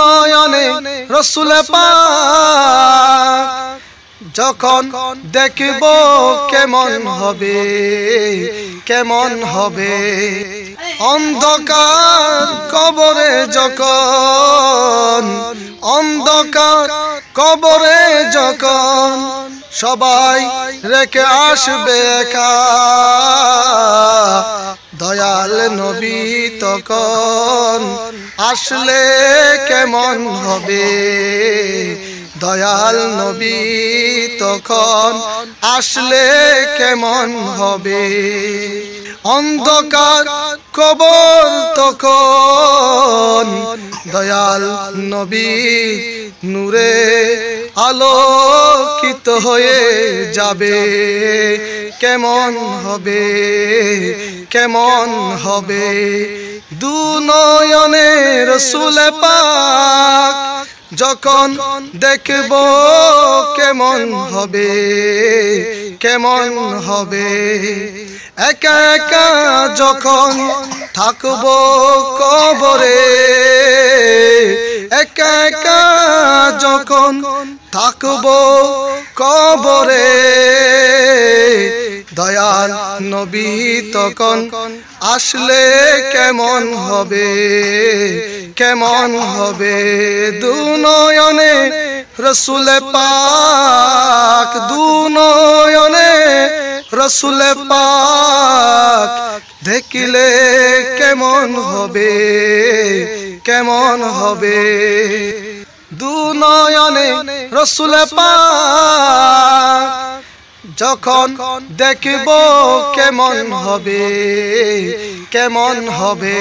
নয়নে রসুল যখন দেখব কেমন হবে কেমন হবে অন্ধকার কবরে যখন কবরে যখন সবাই রেখে আসবে দয়াল নবী তখন আসলে কেমন হবে দয়াল নবী তখন আসলে কেমন হবে অন্ধকার কবর তখন দয়াল নবী নূরে আলোকিত হয়ে যাবে কেমন হবে কেমন হবে দু নয়নে রসুল পাক যখন দেখব কেমন হবে কেমন হবে একা একা যখন থাকব কবরে যখন থাকব কবরে দয়াল নবী তখন আসলে কেমন হবে কেমন হবে দু নয়নে রসুল পাক দু নয়নে রসুল পাক দেখিলে কেমন হবে কেমন হবে দুনয়নে রসুল পা যখন দেখব কেমন হবে কেমন হবে